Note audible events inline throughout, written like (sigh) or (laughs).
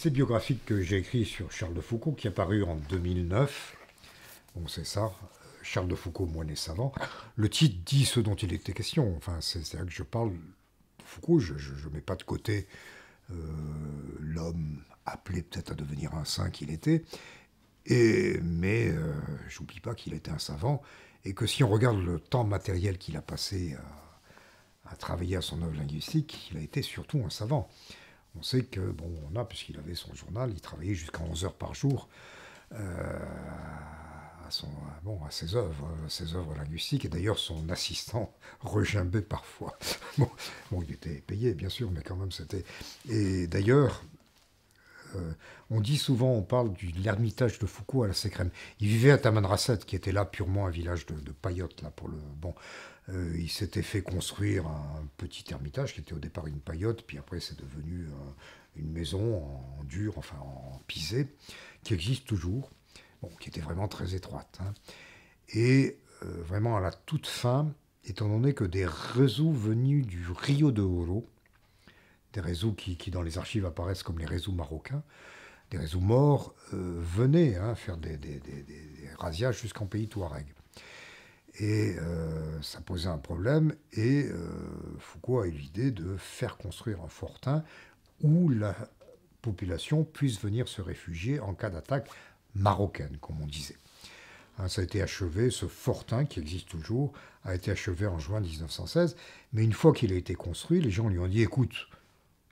C'est biographique que j'ai écrit sur Charles de Foucault, qui est paru en 2009. Bon, c'est ça. Charles de Foucault, moine et savant. Le titre dit ce dont il était question. Enfin, cest à que je parle de Foucault, je ne mets pas de côté euh, l'homme appelé peut-être à devenir un saint qu'il était. Et, mais euh, je n'oublie pas qu'il était un savant et que si on regarde le temps matériel qu'il a passé à, à, travailler à son œuvre linguistique, il a été surtout un savant. On sait que, bon, on a, puisqu'il avait son journal, il travaillait jusqu'à 11 heures par jour euh, à, son, bon, à ses œuvres, ses œuvres linguistiques. Et d'ailleurs, son assistant (laughs) regimbait parfois. (laughs) Bon, il était payé, bien sûr, mais quand même, c'était. Et d'ailleurs, euh, on dit souvent, on parle de l'ermitage de Foucault à la Sécrème. Il vivait à Tamanrasset, qui était là purement un village de, de paillotes, là, pour le. Bon. Euh, il s'était fait construire un petit ermitage qui était au départ une paillote, puis après c'est devenu euh, une maison en, dur, enfin en pisé, qui existe toujours, bon, qui était vraiment très étroite. Hein. Et euh, vraiment à la toute fin, étant donné que des réseaux venus du Rio de Oro, des réseaux qui, dans les archives apparaissent comme les réseaux marocains, des réseaux morts, venaient hein, faire des, des, des rasiages jusqu'en pays Touareg. Et euh, ça posait un problème, et euh, Foucault a eu l'idée de faire construire un fortin où la population puisse venir se réfugier en cas d'attaque marocaine, comme on disait. Hein, ça a été achevé, ce fortin qui existe toujours, a été achevé en juin 1916, mais une fois qu'il a été construit, les gens lui ont dit, écoute,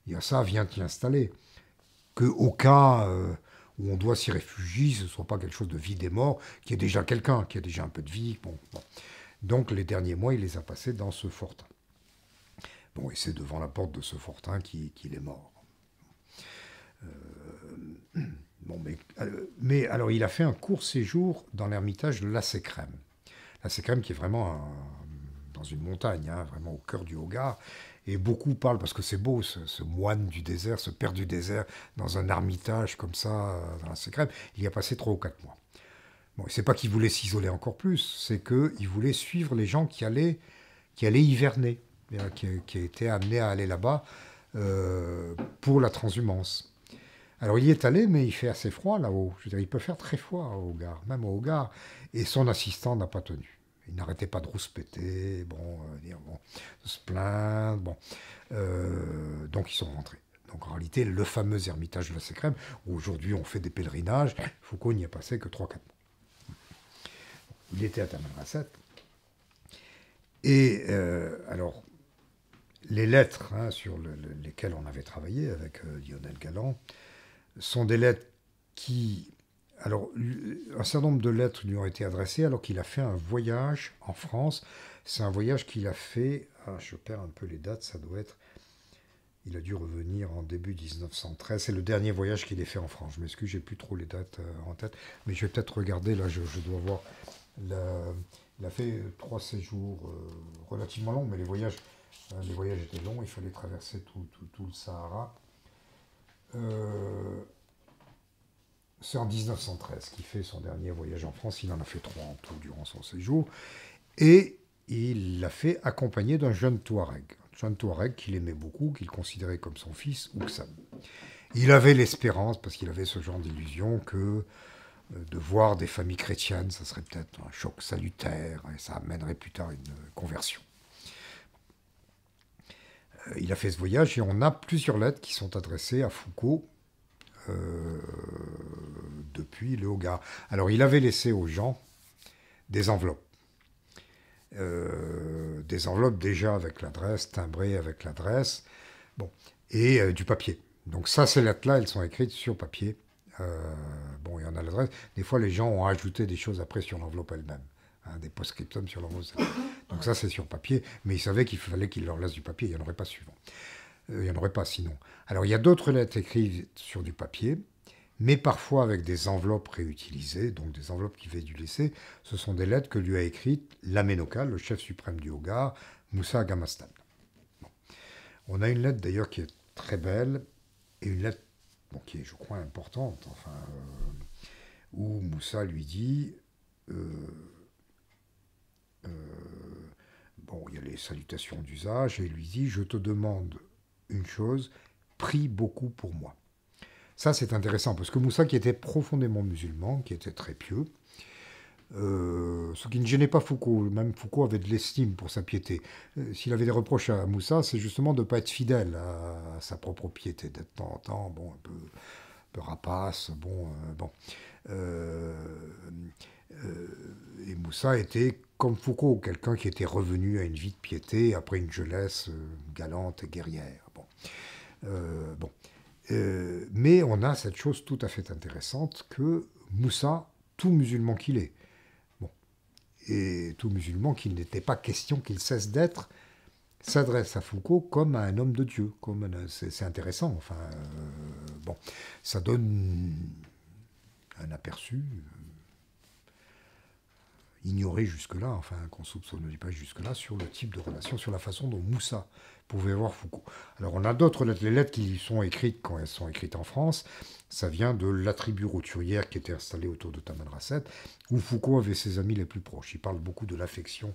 il y a ça, viens t'y installer. Que aucun... Euh, où on doit s'y réfugier, ce ne soit pas quelque chose de vide et mort, qui est déjà quelqu'un, qui a déjà un peu de vie. Bon, Donc les derniers mois, il les a passés dans ce fortin. Bon, et c'est devant la porte de ce fortin qu'il est mort. Euh, (clears throat) bon, euh, mais, alors il a fait un court séjour dans l'ermitage de La Sécrème. La Sécrème qui est vraiment dans une montagne, hein, vraiment au cœur du Hogar. Et beaucoup parlent, parce que c'est beau, ce, moine du désert, ce père du désert, dans un ermitage comme ça, euh, dans la Sécrète, il y a passé trois ou quatre mois. Bon, c'est pas qu'il voulait s'isoler encore plus, c'est qu'il voulait suivre les gens qui allaient, qui allaient hiverner, qui, étaient amenés à aller là-bas euh, pour la transhumance. Alors il y est allé, mais il fait assez froid là-haut. Je veux dire, il peut faire très froid au Gars, même au Hogar. Et son assistant n'a pas tenu. Ils n'arrêtait pas de rouspéter, bon, euh, bon, de se plaindre. Bon. Euh, donc ils sont rentrés. Donc en réalité, le fameux ermitage de la Sécrème, où aujourd'hui on fait des pèlerinages, Foucault n'y a passé que 3-4 mois. Il était à Tamanrasset. Et euh, alors, les lettres hein, sur lesquelles on avait travaillé avec Lionel Galland sont des lettres qui alors, un certain nombre de lettres lui ont été adressées alors qu'il a fait un voyage en France. C'est un voyage qu'il a fait, ah, je perds un peu les dates, ça doit être, il a dû revenir en début 1913. C'est le dernier voyage qu'il ait fait en France. Je m'excuse, j'ai plus trop les dates euh, en tête, mais je vais peut-être regarder, là je, dois voir. il a fait euh, trois séjours euh, relativement longs, mais les voyages, les voyages étaient longs, il fallait traverser tout, tout, tout le Sahara. Euh, c'est en 1913 qu'il fait son dernier voyage en France. Il en a fait trois en tout durant son séjour. Et il l'a fait accompagné d'un jeune Touareg. Un jeune Touareg qu'il aimait beaucoup, qu'il considérait comme son fils, ça Il avait l'espérance, parce qu'il avait ce genre d'illusion, que euh, de voir des familles chrétiennes, ça serait peut-être un choc salutaire et ça amènerait plus tard une conversion. Euh, il a fait ce voyage et on a plusieurs lettres qui sont adressées à Foucault euh, depuis le Hogar. Alors il avait laissé aux gens des enveloppes. Euh, des enveloppes déjà avec l'adresse, timbrées avec l'adresse, bon, et euh, du papier. Donc ça, ces lettres-là, elles sont écrites sur papier. bon, il y en a l'adresse. Des fois, les gens ont ajouté des choses après sur l'enveloppe elle-même, hein, des post scriptum sur l'enveloppe. Donc ça, c'est sur papier, mais ils savaient qu'il fallait qu'il leur laisse du papier, il n'y en aurait pas suivant. Euh, il n'y en aurait pas sinon. Alors il y a d'autres lettres écrites sur du papier, mais parfois avec des enveloppes réutilisées, donc des enveloppes qui viennent du laissé. Ce sont des lettres que lui a écrites l'Amenoka, le chef suprême du Hogar, Moussa Gamastan. On a une lettre d'ailleurs qui est très belle, et une lettre qui est, je crois, importante, enfin, euh, où Moussa lui dit. Euh, bon, il y a les salutations d'usage, et lui dit Je te demande une chose, prie beaucoup pour moi. Ça, c'est intéressant, parce que Moussa, qui était profondément musulman, qui était très pieux, euh, ce qui ne gênait pas Foucault, même Foucault avait de l'estime pour sa piété. Euh, s'il avait des reproches à Moussa, c'est justement de ne pas être fidèle à, sa propre piété, d'être temps en temps, bon, un peu, rapace, bon, euh, bon. et Moussa était, comme Foucault, quelqu'un qui était revenu à une vie de piété après une jeunesse galante et guerrière. Euh, bon. Euh, mais on a cette chose tout à fait intéressante que Moussa, tout musulman qu'il est, bon, et tout musulman qu'il n'était pas question qu'il cesse d'être, s'adresse à Foucault comme à un homme de Dieu. Comme c'est, intéressant, enfin, euh, bon, ça donne un aperçu ignoré jusque-là, enfin qu'on soupçonne pas jusque-là, sur le type de relation, sur la façon dont Moussa pouvait voir Foucault. Alors on a d'autres lettres, les lettres qui sont écrites quand elles sont écrites en France, ça vient de la tribu roturière qui était installée autour de Tamanrasset, où Foucault avait ses amis les plus proches. Il parle beaucoup de l'affection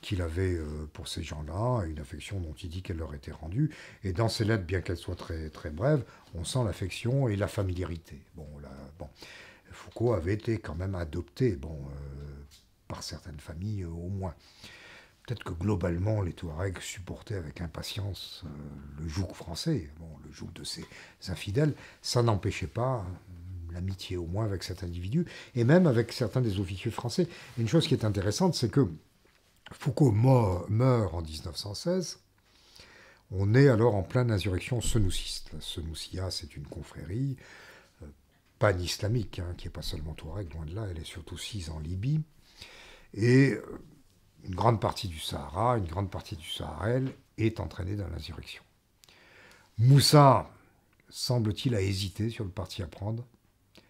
qu'il avait euh, pour ces gens-là, une affection dont il dit qu'elle leur était rendue. Et dans ces lettres, bien qu'elles soient très, très brèves, on sent l'affection et la familiarité. Bon, là, bon. Foucault avait été quand même adopté. Bon, euh, par certaines familles euh, au moins. Peut-être que globalement, les Touaregs supportaient avec impatience euh, le joug français, bon, le joug de ces infidèles. Ça n'empêchait pas euh, l'amitié au moins avec cet individu, et même avec certains des officiers français. une chose qui est intéressante, c'est que Foucault meurt, en 1916. On est alors en pleine insurrection senoussiste. La Senoussia, c'est une confrérie pan-islamique, hein, qui n'est pas seulement Touareg, loin de là, elle est surtout sise en Libye. Et euh, une grande partie du Sahara, une grande partie du Sahel est entraînée dans l'insurrection. Moussa, semble-t-il, a hésité sur le parti à prendre.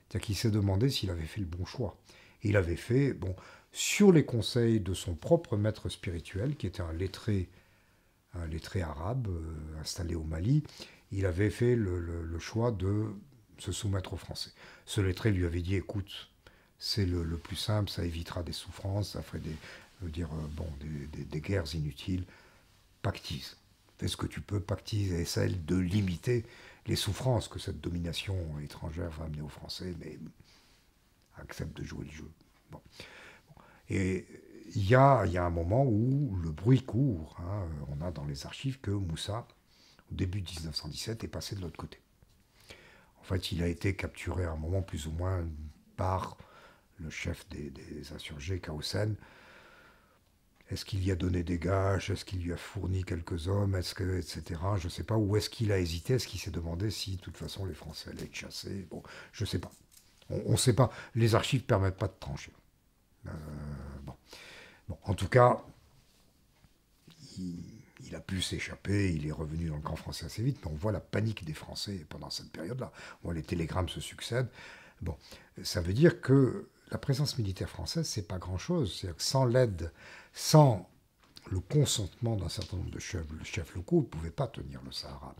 C'est-à-dire qu'il s'est demandé s'il avait fait le bon choix. il avait fait, bon, sur les conseils de son propre maître spirituel, qui était un lettré, lettré arabe euh, installé au Mali, il avait fait le choix de se soumettre aux Français. Ce lettré lui avait dit, écoute, c'est le, plus simple, ça évitera des souffrances, ça ferait des, dire, euh, bon, des, guerres inutiles. Pactise. Fais ce que tu peux, pactise, et celle de limiter les souffrances que cette domination étrangère va amener aux Français, mais accepte de jouer le jeu. Et il y a, un moment où le bruit court. Hein. on a dans les archives que Moussa, au début de 1917, est passé de l'autre côté. En fait, il a été capturé à un moment plus ou moins par le chef des, insurgés, Kausen. Est-ce qu'il y a donné des gages Est-ce qu'il lui a fourni quelques hommes Est-ce que, etc. Je ne sais pas. Où est-ce qu'il a hésité Est-ce qu'il s'est demandé si, de toute façon, les Français allaient être chassés Bon, je ne sais pas. On ne sait pas. Les archives ne permettent pas de trancher. Euh, en tout cas, il, a pu s'échapper. Il est revenu dans le camp français assez vite. Mais on voit la panique des Français pendant cette période-là. les télégrammes se succèdent. Bon, ça veut dire que la présence militaire française, c'est pas grand-chose. que sans l'aide, sans le consentement d'un certain nombre de chefs, locaux, locaux, ne pouvait pas tenir le Sahara.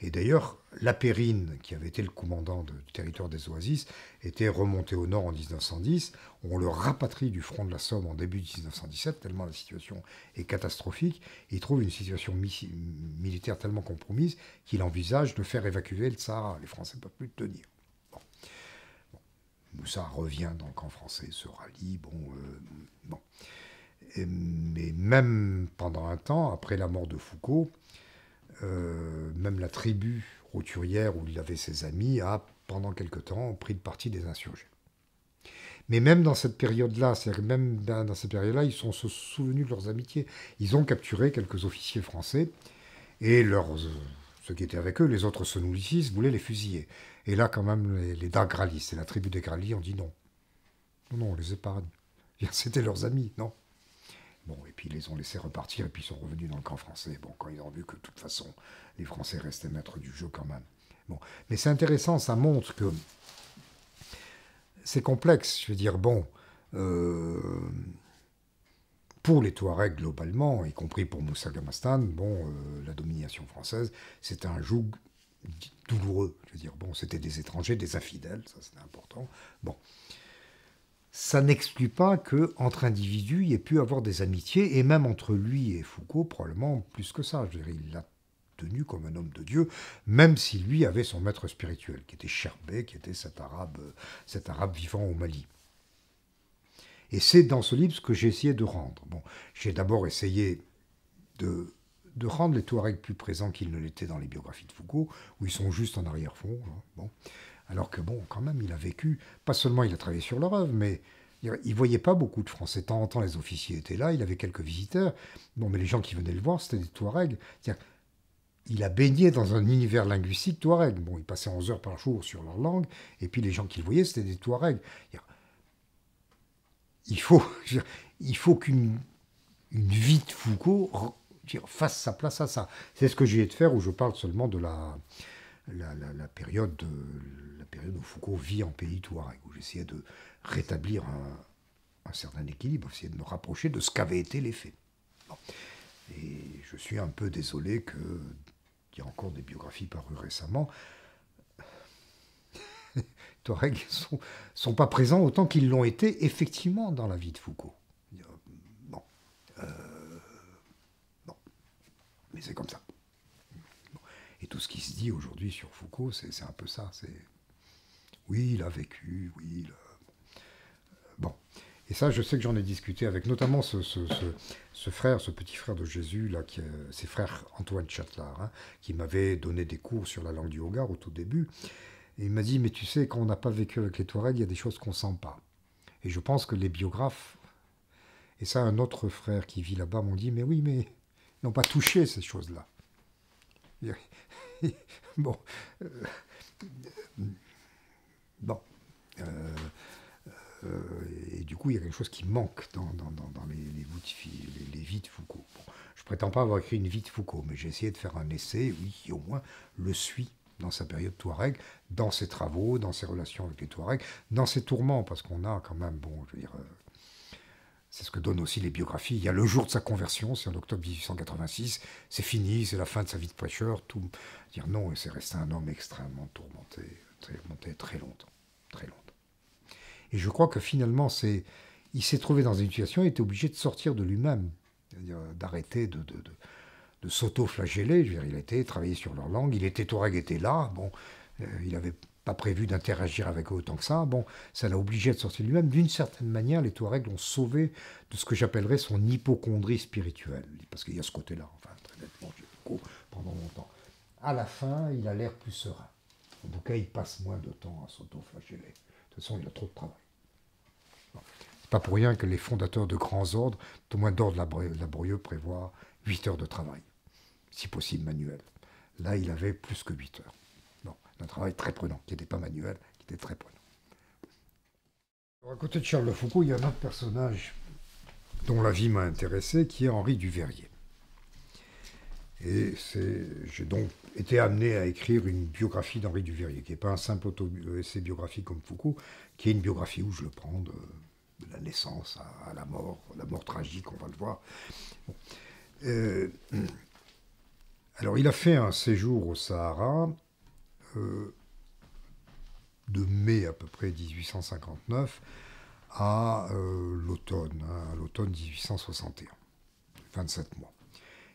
Et d'ailleurs, la périne qui avait été le commandant du territoire des Oasis, était remonté au nord en 1910. On le rapatrie du front de la Somme en début 1917, tellement la situation est catastrophique. Il trouve une situation militaire tellement compromise qu'il envisage de faire évacuer le Sahara. Les Français ne peuvent plus le tenir. Moussa revient donc en français, se rallie, bon, euh, mais même pendant un temps, après la mort de Foucault, euh, même la tribu roturière où il avait ses amis a, pendant quelque temps, pris le parti des insurgés. Mais même dans cette période-là, même ben, dans cette période-là, ils sont souvenus de leurs amitiés. Ils ont capturé quelques officiers français et euh, ceux qui étaient avec eux, les autres sonoulicistes, voulaient les fusiller. Et là, quand même, les, les Dagrali, c'est la tribu des Grali, ont dit non. Non, non, on les épargne. (laughs) C'était leurs amis, non Bon, et puis ils les ont laissés repartir, et puis ils sont revenus dans le camp français. Bon, quand ils ont vu que de toute façon, les Français restaient maîtres du jeu quand même. Bon, mais c'est intéressant, ça montre que c'est complexe. Je veux dire, bon, euh, pour les Touaregs globalement, y compris pour Moussa Gamastan, bon, euh, la domination française, c'est un joug douloureux. Je veux dire, bon, c'était des étrangers, des infidèles, ça c'était important. Bon. Ça n'exclut pas que entre individus, il ait pu avoir des amitiés, et même entre lui et Foucault, probablement plus que ça. Je veux dire, il l'a tenu comme un homme de Dieu, même si lui avait son maître spirituel, qui était Sherbet, qui était cet arabe, cet arabe vivant au Mali. Et c'est dans ce livre ce que j'ai essayé de rendre. Bon, j'ai d'abord essayé de de rendre les Touaregs plus présents qu'ils ne l'étaient dans les biographies de Foucault, où ils sont juste en arrière-fond. Hein, bon. Alors que, bon, quand même, il a vécu, pas seulement il a travaillé sur leur œuvre, mais il voyait pas beaucoup de Français. Tant en temps, les officiers étaient là, il avait quelques visiteurs. Bon, mais les gens qui venaient le voir, c'était des Touaregs. Il a baigné dans un univers linguistique Touareg. Bon, il passait 11 heures par jour sur leur langue, et puis les gens qu'il voyait, c'était des Touaregs. Il faut, il faut qu'une vie de Foucault Face fasse sa place à ça. C'est ce que j'ai de faire où je parle seulement de la, la, période, euh, la période où Foucault vit en pays Touareg, où j'essayais de rétablir un, certain équilibre, essayer de me rapprocher de ce qu'avaient été les faits. Et je suis un peu désolé qu'il y a encore des biographies parues récemment. (laughs) Touareg sont, sont pas présents autant qu'ils l'ont été effectivement dans la vie de Foucault. Euh, bon. Euh, mais c'est comme ça. Et tout ce qui se dit aujourd'hui sur Foucault, c'est un peu ça. C'est oui, il a vécu, oui, bon. Et ça, je sais que j'en ai discuté avec notamment ce, frère, ce petit frère de Jésus, là, ses frères Antoine Châtelard, hein, qui m'avait donné des cours sur la langue du Hogar au tout début. Et il m'a dit, mais tu sais, quand on n'a pas vécu avec les Touaregs, il y a des choses qu'on sent pas. Et je pense que les biographes, et ça, un autre frère qui vit là-bas m'ont dit, mais oui, mais n'ont pas touché ces choses-là. (laughs) bon. Euh, bon. Euh, euh, et du coup, il y a quelque chose qui manque dans, les, les, Foucault. je prétends pas avoir écrit une Vite Foucault, mais j'ai essayé de faire un essai, oui, au moins le suit dans sa période Touareg, dans ses travaux, dans ses relations avec les Touaregs, dans ses tourments, parce qu'on a quand même, bon, je veux dire, c'est ce que donnent aussi les biographies. Il y a le jour de sa conversion, c'est en octobre 1886, c'est fini, c'est la fin de sa vie de prêcheur. Tout dire non, et c'est resté un homme extrêmement tourmenté, tourmenté très longtemps, très longtemps. Et je crois que finalement, c'est, il s'est trouvé dans une situation, il était obligé de sortir de lui-même, euh, d'arrêter de, de, de, de s'auto-flageller. il était travaillé sur leur langue, il était Touareg, était là, bon, euh, il avait pas prévu d'interagir avec eux autant que ça. Bon, ça l'a obligé de sortir lui-même. D'une certaine manière, les Touaregs l'ont sauvé de ce que j'appellerais son hypochondrie spirituelle. Parce qu'il y a ce côté-là, enfin, très nettement, j'ai beaucoup pendant longtemps. À la fin, il a l'air plus serein. En tout cas, il passe moins de temps à s'autoflageller. De toute façon, il a trop de travail. C'est pas pour rien que les fondateurs de grands ordres, au moins d'ordre laborieux, prévoient 8 heures de travail, si possible manuel. Là, il avait plus que 8 heures un travail très prenant, qui n'était pas manuel, qui était très prenant. à côté de Charles Foucault, il y a un autre personnage dont la vie m'a intéressé, qui est Henri Duverrier. Et j'ai donc été amené à écrire une biographie d'Henri Duverrier, qui n'est pas un simple euh, essai biographique comme Foucault, qui est une biographie où je le prends de, la naissance à, la mort, la mort tragique, on va le voir. Euh, alors, il a fait un séjour au Sahara euh, de mai à peu près 1859 euh, hein, à l'automne, à l'automne 1861. 27 mois.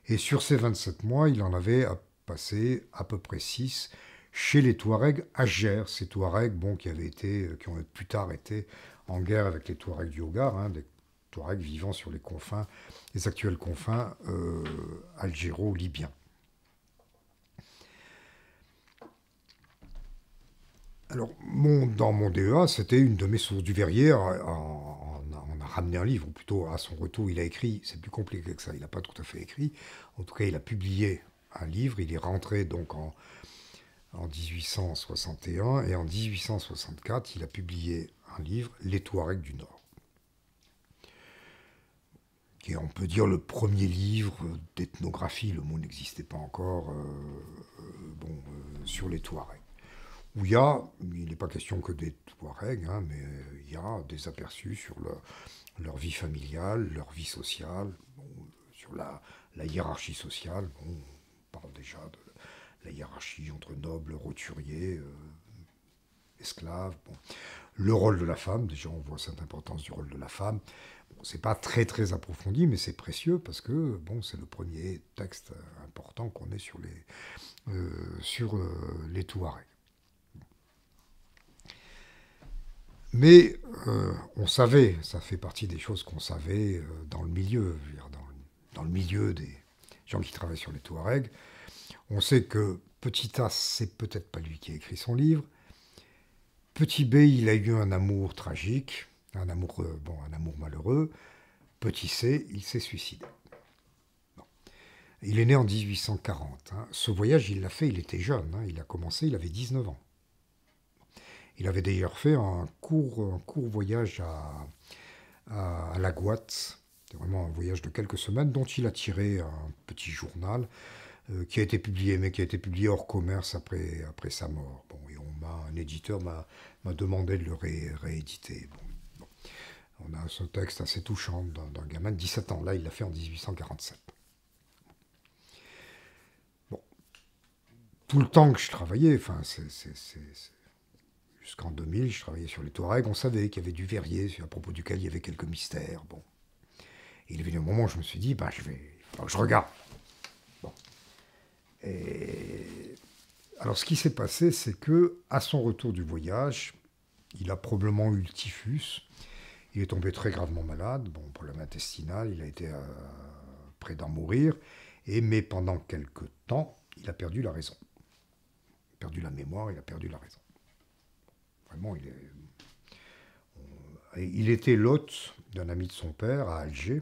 Et sur ces 27 mois, il en avait passé à peu près 6 chez les Touaregs à Gers, ces Touaregs bon, qui, avaient été, qui ont plus tard été en guerre avec les Touaregs du Hogar, hein, des Touaregs vivant sur les confins, les actuels confins euh, algéro-libyens. Alors, mon, dans mon DEA, c'était une de mes sources du verrier, on a ramené un livre, ou plutôt à son retour, il a écrit, c'est plus compliqué que ça, il n'a pas tout à fait écrit. En tout cas, il a publié un livre, il est rentré donc en, 1861, et en 1864, il a publié un livre, Les Touaregs du Nord. qui est on peut dire le premier livre d'ethnographie, le mot n'existait pas encore, euh, euh, bon, euh, sur les Touaregs où il n'est pas question que des Touaregs, hein, mais euh, il y a des aperçus sur leur vie familiale, leur vie sociale, sur la, hiérarchie sociale. on parle déjà de la hiérarchie entre nobles, roturiers, euh, esclaves. Le rôle de la femme, déjà on voit cette importance du rôle de la femme. Bon, c'est pas très très approfondi, mais c'est précieux parce que bon, c'est le premier texte important qu'on ait sur les, euh, sur, les Touaregs. Mais euh, on savait, ça fait partie des choses qu'on savait euh, dans le milieu, dans, le milieu des gens qui travaillent sur les Touaregs. On sait que Petit A, c'est peut-être pas lui qui a écrit son livre. Petit B, il a eu un amour tragique, un amour, euh, bon, un amour malheureux. Petit C, il s'est suicidé. Il est né en 1840. Hein. Ce voyage, il l'a fait, il était jeune. Hein. Il a commencé, il avait 19 ans. Il avait d'ailleurs fait un court, voyage à, à, la Guatte, c'était vraiment un voyage de quelques semaines, dont il a tiré un petit journal euh, qui a été publié, mais qui a été publié hors commerce après, sa mort. Bon, et on un éditeur m'a, demandé de le rééditer. On a ce texte assez touchant d'un, gamin de 17 ans. Là, il l'a fait en 1847. Tout le temps que je travaillais, enfin, c'est jusqu'en 2000, je travaillais sur les Touaregs, on savait qu'il y avait du verrier, à propos duquel il y avait quelques mystères. Bon. il est venu un moment où je me suis dit, bah, je vais, que je regarde. Alors, ce qui s'est passé, c'est que, à son retour du voyage, il a probablement eu le typhus. Il est tombé très gravement malade, bon, problème intestinal, il a été euh, près d'en mourir. Et, mais pendant quelque temps, il a perdu la raison. Il a perdu la mémoire, il a perdu la raison. Vraiment, il, est... il était l'hôte d'un ami de son père à Alger.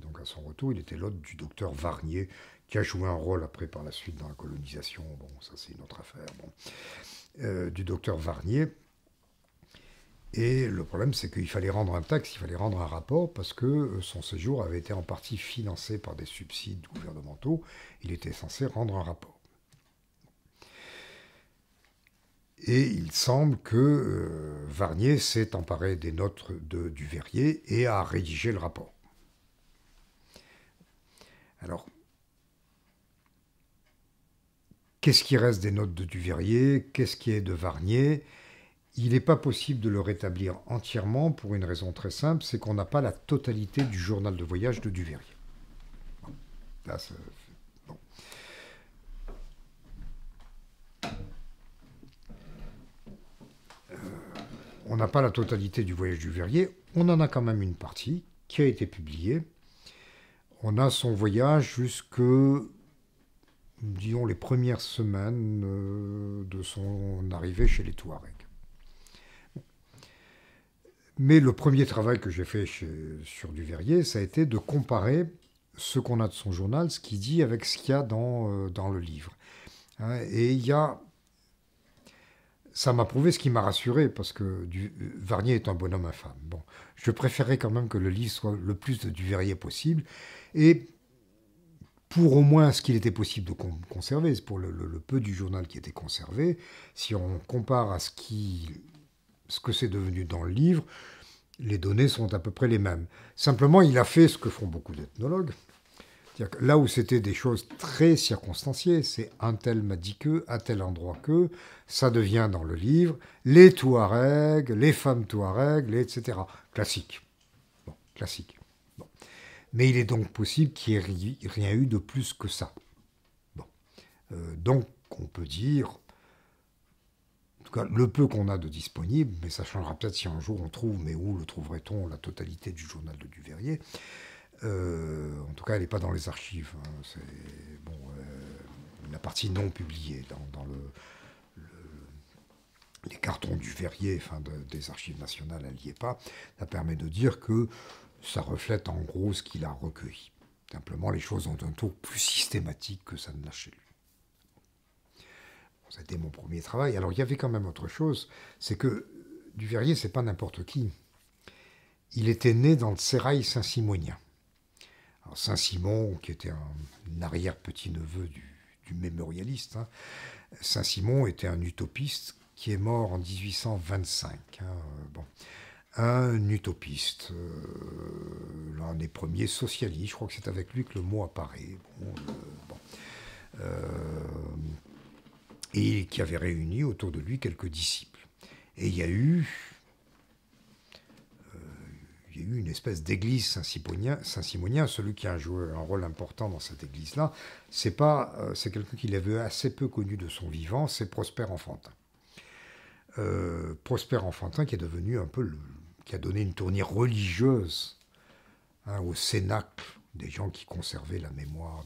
Donc à son retour, il était l'hôte du docteur Varnier, qui a joué un rôle après par la suite dans la colonisation. Bon, ça c'est une autre affaire. Euh, du docteur Varnier. Et le problème, c'est qu'il fallait rendre un taxe, il fallait rendre un rapport, parce que euh, son séjour avait été en partie financé par des subsides gouvernementaux. Il était censé rendre un rapport. Et il semble que euh, Varnier s'est emparé des notes de, Duverrier et a rédigé le rapport. Alors, qu'est-ce qui reste des notes de Duverrier Qu'est-ce qui est de Varnier Il n'est pas possible de le rétablir entièrement pour une raison très simple, c'est qu'on n'a pas la totalité du journal de voyage de Duverrier. Là, on n'a pas la totalité du voyage du verrier, on en a quand même une partie qui a été publiée. On a son voyage jusque, disons, les premières semaines euh, de son arrivée chez les Touaregs. Mais le premier travail que j'ai fait sur du Verrier, ça a été de comparer ce qu'on a de son journal, ce qu'il dit, avec ce qu'il y a dans, euh, dans le livre. Hein, et il y a ça m'a prouvé ce qui m'a rassuré, parce que du, euh, Varnier est un bonhomme infâme. Bon, je préférais quand même que le livre soit le plus de verrier possible, et pour au moins ce qu'il était possible de conserver, pour le, le, peu du journal qui était conservé, si on compare à ce, qui, ce que c'est devenu dans le livre, les données sont à peu près les mêmes. Simplement, il a fait ce que font beaucoup d'ethnologues, là où c'était des choses très circonstanciées, c'est un tel m'a dit que, à tel endroit que, ça devient dans le livre les Touaregs, les femmes Touaregs, etc. Classique. classique. Mais il est donc possible qu'il n'y ait rien eu de plus que ça. Bon. Euh, donc, on peut dire, en tout cas, le peu qu'on a de disponible, mais ça changera peut-être si un jour on trouve, mais où le trouverait-on, la totalité du journal de Duverrier euh, en tout cas, elle n'est pas dans les archives. la hein. euh, partie non publiée dans, les cartons du verrier enfin, des archives nationales, elle n'y est pas. Ça permet de dire que ça reflète en gros ce qu'il a recueilli. Simplement, les choses ont un tour plus systématique que ça ne l'a chez lui. C'était mon premier travail. Alors, il y avait quand même autre chose, c'est que du Duverrier, c'est pas n'importe qui. Il était né dans le sérail saint-simonien Saint-Simon, qui était un arrière-petit-neveu du, mémorialiste, hein. Saint-Simon était un utopiste qui est mort en 1825. Hein, bon. Un utopiste, euh, l'un des premiers socialistes, je crois que c'est avec lui que le mot apparaît. Euh, euh, et qui avait réuni autour de lui quelques disciples. Et il y a eu il y a eu une espèce d'église Saint-Simonien. Saint celui qui a joué un rôle important dans cette église-là, c'est pas, euh, c'est quelqu'un qu'il avait assez peu connu de son vivant, c'est Prosper Enfantin. Euh, Prosper Enfantin qui est devenu un peu le, qui a donné une tournée religieuse hein, au Cénacle des gens qui conservaient la mémoire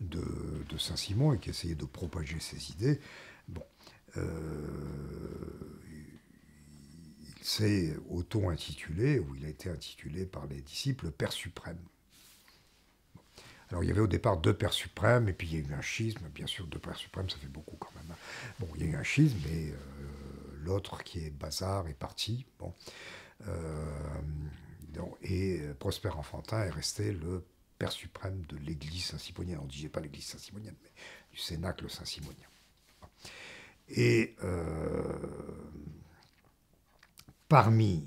de, de, Saint-Simon et qui essayaient de propager ses idées. Bon, euh, c'est auto-intitulé, ou il a été intitulé par les disciples Père suprême. Alors il y avait au départ deux pères suprêmes, et puis il y a eu un schisme, bien sûr, deux pères suprêmes, ça fait beaucoup quand même. Hein. Bon, il y a eu un schisme, et euh, l'autre qui est Bazar est parti. Bon. Euh, et euh, Prosper Enfantin est resté le père suprême de l'église saint-simonienne. On ne disait pas l'église saint-simonienne, mais du cénacle saint-simonien. Et parmi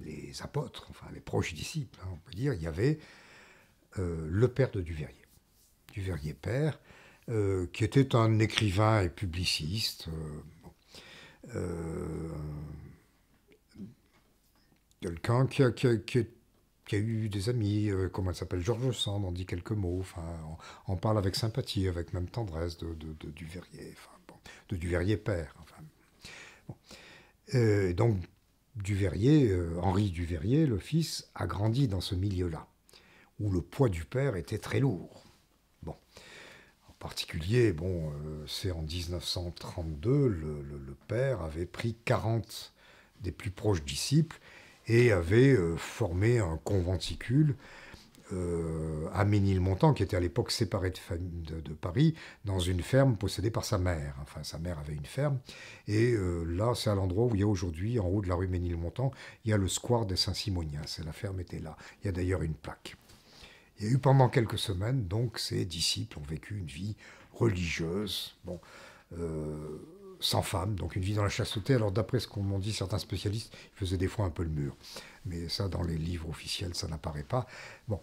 les apôtres, enfin les proches disciples, hein, on peut dire, il y avait euh, le père de Duverrier, Duverrier père, euh, qui était un écrivain et publiciste, euh, quelqu'un qui, a eu des amis, comment elle s'appelle, Georges Sand, on dit quelques mots, enfin, on, parle avec sympathie, avec même tendresse de, de Duverrier, père, donc Duverrier, euh, Henri Duverrier, le fils, a grandi dans ce milieu-là, où le poids du père était très lourd. Bon. En particulier, bon, euh, c'est en 1932, le, le, père avait pris 40 des plus proches disciples et avait euh, formé un conventicule à euh, Ménilmontant, qui était à l'époque séparé de, Paris, dans une ferme possédée par sa mère. Enfin, sa mère avait une ferme. Et euh, là, c'est à l'endroit où il y a aujourd'hui, en haut de la rue Ménilmontant, il y a le square des Saint-Simoniens. La ferme était là. Il y a d'ailleurs une plaque. Il y a eu pendant quelques semaines, donc, ses disciples ont vécu une vie religieuse, bon, euh, sans femme, donc une vie dans la chasteté. Alors, d'après ce qu'on dit certains spécialistes, ils faisaient des fois un peu le mur mais ça, dans les livres officiels, ça n'apparaît pas. Bon.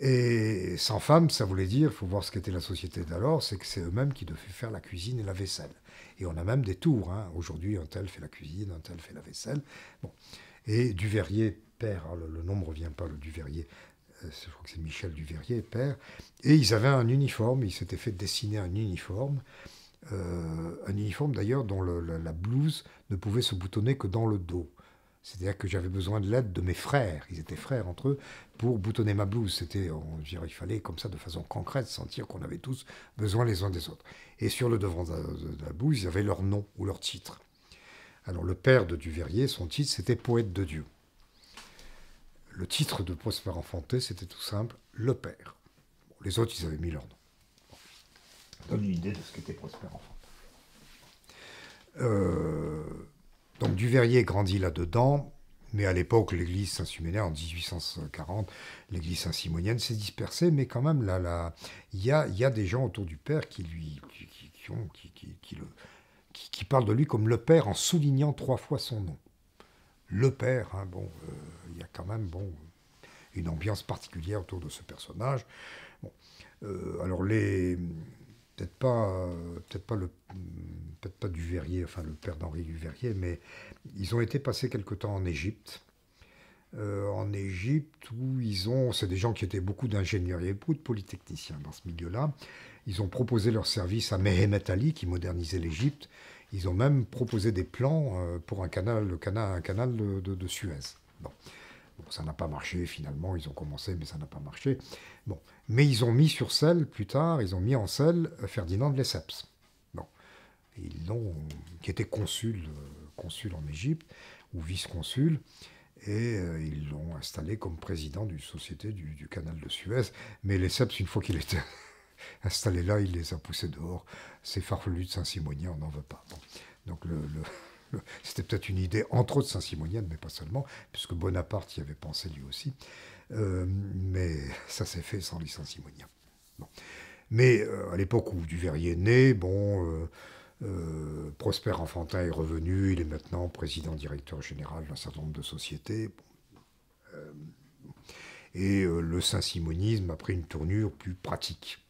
Et sans femme, ça voulait dire, il faut voir ce qu'était la société d'alors, c'est que c'est eux-mêmes qui devaient faire la cuisine et la vaisselle. Et on a même des tours. Hein. Aujourd'hui, un tel fait la cuisine, un tel fait la vaisselle. Bon. Et Duverrier, père, hein, le, nom ne revient pas, le Duverrier, euh, je crois que c'est Michel Duverrier, père. Et ils avaient un uniforme, ils s'étaient fait dessiner un uniforme. Euh, un uniforme d'ailleurs dont la blouse ne pouvait se boutonner que dans le dos. C'est-à-dire que j'avais besoin de l'aide de mes frères, ils étaient frères entre eux, pour boutonner ma blouse. C'était, il fallait comme ça, de façon concrète, sentir qu'on avait tous besoin les uns des autres. Et sur le devant de la boue, ils avaient leur nom ou leur titre. Alors le père de Duverrier, son titre, c'était Poète de Dieu. Le titre de Prosper Enfanté, c'était tout simple, Le Père. les autres, ils avaient mis leur nom. donne une idée de ce qu'était Prosper Enfanté. Euh, donc Duverrier grandit là-dedans, mais à l'époque, l'église Saint-Suménaire, en 1840, l'église Saint-Simonienne s'est dispersée, mais quand même, là, là, il y a, des gens autour du père qui lui, qui, ont, qui, le, qui, parlent de lui comme le père en soulignant trois fois son nom. Le père, hein, bon, euh, il y a quand même, bon, une ambiance particulière autour de ce personnage. Euh, alors les peut-être pas, euh, peut-être le, peut-être pas Verrier, enfin le père d'Henri Verrier, mais ils ont été passés quelque temps en Égypte. Euh, en Égypte, où ils ont, c'est des gens qui étaient beaucoup d'ingénieurs, et beaucoup de polytechniciens dans ce milieu-là. Ils ont proposé leur service à Mehemet Ali, qui modernisait l'Égypte. Ils ont même proposé des plans euh, pour un canal, le canal, canal de, Suez. Bon ça n'a pas marché finalement, ils ont commencé, mais ça n'a pas marché. Bon. Mais ils ont mis sur selle, plus tard, ils ont mis en selle euh, Ferdinand de Lesseps. Bon. Ils qui était consul, euh, consul en Égypte, ou vice-consul, et euh, ils l'ont installé comme président d'une société du, canal de Suez. Mais Lesseps, une fois qu'il était (laughs) installé là, il les a poussés dehors. Ces farfelus de Saint-Simonien, on n'en veut pas. Donc le c'était peut-être une idée, entre autres, saint-simonienne, mais pas seulement, puisque Bonaparte y avait pensé lui aussi. Euh, mais ça s'est fait sans les saint-simoniens. Mais euh, à l'époque où Duverrier est né, bon, euh, Prosper Enfantin est revenu, il est maintenant président-directeur général d'un certain nombre de sociétés. et le saint-simonisme a pris une tournure plus pratique.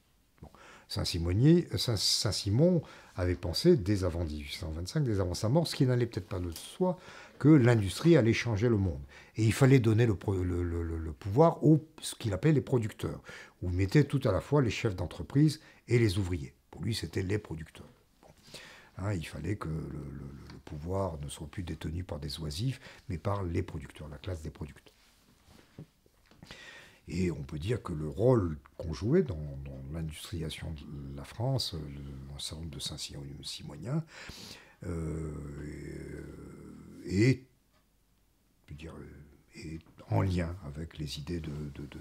Euh, saint Saint-Simon avait pensé dès avant 1825, dès avant sa mort, ce qui n'allait peut-être pas de soi, que l'industrie allait changer le monde. Et il fallait donner le, pouvoir aux ce qu'il appelait les producteurs, où il mettait tout à la fois les chefs d'entreprise et les ouvriers. Pour lui, c'était les producteurs. Hein, il fallait que le pouvoir ne soit plus détenu par des oisifs, mais par les producteurs, la classe des producteurs. Et on peut dire que le rôle qu'on jouait dans, dans l'industrialisation de la France, euh, le, de Saint-Simoniens, euh, est, dire, en lien avec les idées de,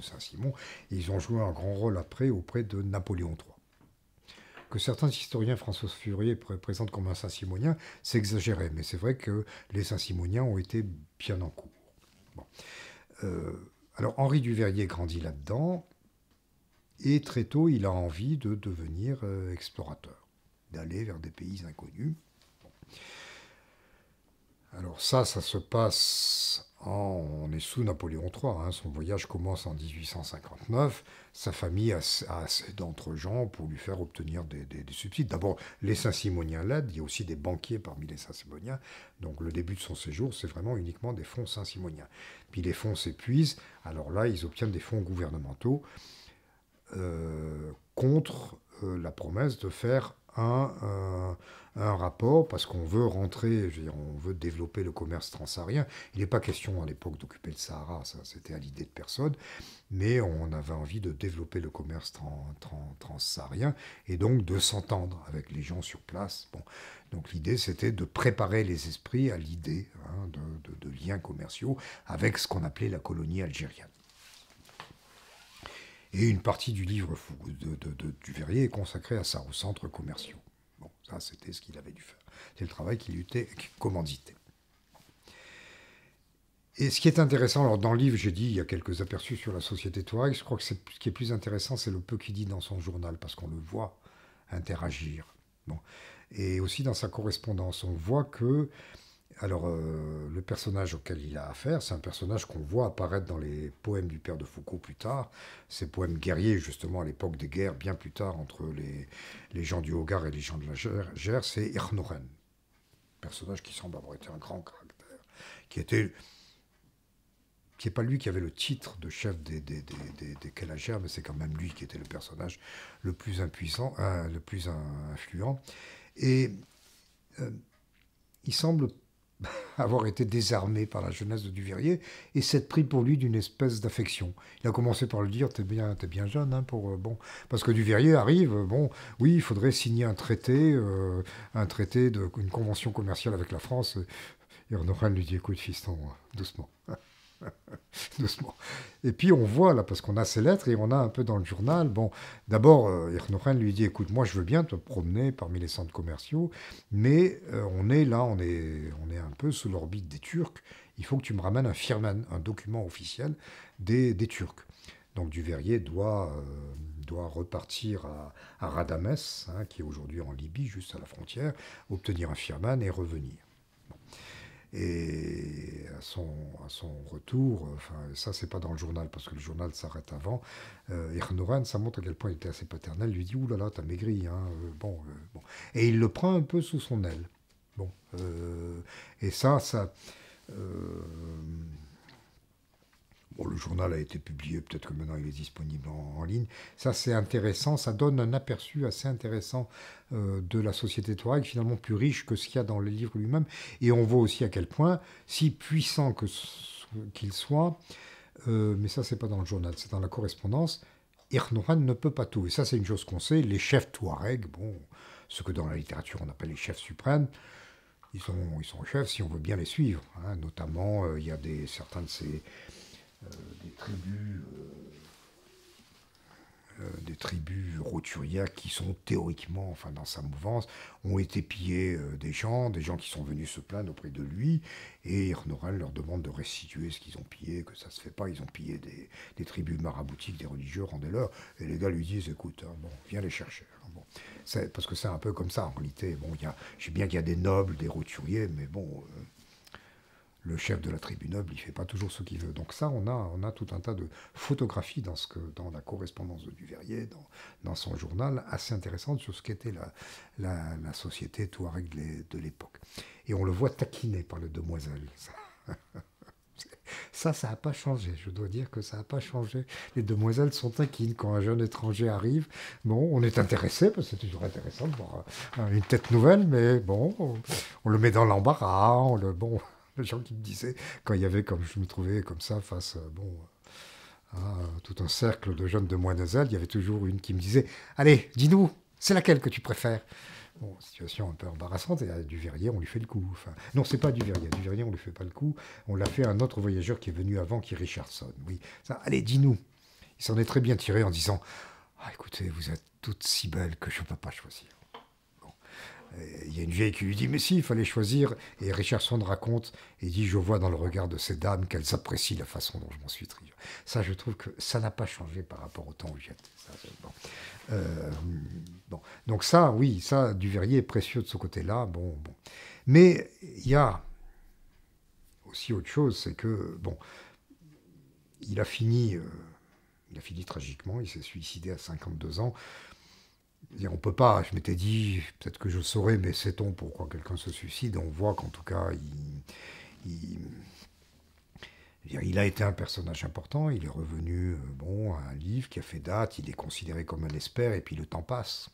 Saint-Simon. Ils ont joué un grand rôle après auprès de Napoléon III. Que certains historiens François Furier présentent comme un Saint-Simonien, c'est exagéré, mais c'est vrai que les Saint-Simoniens ont été bien en cours. Bon. Euh, alors Henri Duverrier grandit là-dedans et très tôt il a envie de devenir euh, explorateur, d'aller vers des pays inconnus. Alors ça, ça se passe en... On est sous Napoléon III, hein, son voyage commence en 1859, sa famille a, assez d'entre-gens pour lui faire obtenir des, subsides. D'abord, les Saint-Simoniens l'aident, il y a aussi des banquiers parmi les Saint-Simoniens, donc le début de son séjour, c'est vraiment uniquement des fonds Saint-Simoniens. Puis les fonds s'épuisent, alors là, ils obtiennent des fonds gouvernementaux euh, contre euh, la promesse de faire euh, un, rapport, parce qu'on veut rentrer, on veut développer le commerce transsaharien. Il n'est pas question à l'époque d'occuper le Sahara, ça c'était à l'idée de personne, mais on avait envie de développer le commerce trans, transsaharien et donc de s'entendre avec les gens sur place. Bon. Donc l'idée c'était de préparer les esprits à l'idée Hein, de, liens commerciaux avec ce qu'on appelait la colonie algérienne. Et une partie du livre de, du Verrier est consacrée à ça, aux centres commerciaux. Bon, ça, c'était ce qu'il avait dû faire. C'est le travail qu'il était commandité. Et ce qui est intéressant, alors dans le livre, j'ai dit, il y a quelques aperçus sur la société Touareg. Je crois que ce qui est plus intéressant, c'est le peu qu'il dit dans son journal, parce qu'on le voit interagir. Bon. Et aussi dans sa correspondance, on voit que alors, euh, le personnage auquel il a affaire, c'est un personnage qu'on voit apparaître dans les poèmes du père de Foucault plus tard, ces poèmes guerriers, justement, à l'époque des guerres, bien plus tard, entre les, gens du Hogar et les gens de la Gère, c'est Irnoren, personnage qui semble avoir été un grand caractère, qui était. qui n'est pas lui qui avait le titre de chef des, des, des, des mais c'est quand même lui qui était le personnage le plus impuissant, euh, le plus influent. Et. Euh, il semble (laughs) avoir été désarmé par la jeunesse de Duverrier, et s'être pris pour lui d'une espèce d'affection. Il a commencé par le dire T'es bien, es bien jeune, hein, pour, euh, bon. parce que Duverrier arrive euh, Bon, oui, il faudrait signer un traité, euh, un traité, de, une convention commerciale avec la France. Et Honorane lui dit Écoute, fiston, doucement. (laughs) (laughs) Doucement. Et puis on voit là, parce qu'on a ses lettres et on a un peu dans le journal. Bon, d'abord, euh, lui dit écoute, moi je veux bien te promener parmi les centres commerciaux, mais euh, on est là, on est, on est un peu sous l'orbite des Turcs. Il faut que tu me ramènes un firman, un document officiel des, Turcs. Donc Duverrier doit, euh, doit repartir à, Radames, hein, qui est aujourd'hui en Libye, juste à la frontière, obtenir un firman et revenir. Et à son, à son retour, enfin, ça, c'est pas dans le journal, parce que le journal s'arrête avant. Euh, ça montre à quel point il était assez paternel, lui dit oulala là là, t'as maigri. Hein, euh, bon, euh, bon, Et il le prend un peu sous son aile. Bon. Euh, et ça, ça. Bon, le journal a été publié, peut-être que maintenant il est disponible en, ligne. Ça, c'est intéressant, ça donne un aperçu assez intéressant euh, de la société Touareg, finalement plus riche que ce qu'il y a dans le livre lui-même. Et on voit aussi à quel point, si puissant qu'il soit, euh, mais ça, c'est pas dans le journal, c'est dans la correspondance, Irnohan ne peut pas tout. Et ça, c'est une chose qu'on sait, les chefs Touareg, bon, ce que dans la littérature on appelle les chefs suprêmes, ils sont, ils sont chefs si on veut bien les suivre. Hein. Notamment, euh, il y a des, certains de ces euh, des tribus euh, euh, des tribus qui sont théoriquement, enfin dans sa mouvance, ont été pillés des gens, des gens qui sont venus se plaindre auprès de lui, et Irnoral leur demande de restituer ce qu'ils ont pillé, que ça se fait pas, ils ont pillé des, tribus maraboutiques, des religieux, rendez-leur, et les gars lui disent, écoute, hein, bon, viens les chercher. Hein, parce que c'est un peu comme ça en réalité, bon, j'ai bien qu'il y a des nobles, des roturiers, mais bon le chef de la tribu noble, il fait pas toujours ce qu'il veut. Donc ça, on a, on a tout un tas de photographies dans, ce dans la correspondance de Duverrier, dans, son journal, assez intéressantes sur ce qu'était la, la, la, société touareg de l'époque. Et on le voit taquiné par les demoiselles. (laughs) Ça, ça n'a pas changé. Je dois dire que ça n'a pas changé. Les demoiselles sont taquines quand un jeune étranger arrive. Bon, on est intéressé, parce que c'est toujours intéressant de voir euh, une tête nouvelle, mais bon, on le met dans l'embarras, le... Bon, (laughs) les gens qui me disaient, quand il y avait, comme je me trouvais comme ça, face euh, bon, euh, à tout un cercle de jeunes de demoiselles, il y avait toujours une qui me disait Allez, dis-nous, c'est laquelle que tu préfères Bon, situation un peu embarrassante, et à Duverrier, on lui fait le coup. Enfin, non, c'est pas Duverrier, à Duverrier, on lui fait pas le coup. On l'a fait à un autre voyageur qui est venu avant, qui est Richardson. Oui, allez, dis-nous. Il s'en est très bien tiré en disant ah, écoutez, vous êtes toutes si belles que je ne peux pas choisir. Euh, il y a une vieille qui lui dit, mais si, il fallait choisir. Et Richardson raconte et dit, je vois dans le regard de ces dames qu'elles apprécient la façon dont je m'en suis trié. Ça, je trouve que ça n'a pas changé par rapport au temps où j'étais. Euh, bon. Donc ça, oui, ça, Duverrier est précieux de ce côté-là. Bon, bon. Mais il y a aussi autre chose, c'est que, bon, il a fini, euh, il a fini tragiquement, il s'est suicidé à 52 ans on peut pas, je m'étais dit, peut-être que je saurais, mais sait-on pourquoi quelqu'un se suicide On voit qu'en tout cas, il, a été un personnage important, il est revenu euh, bon, à un livre qui a fait date, il est considéré comme un expert, et puis le temps passe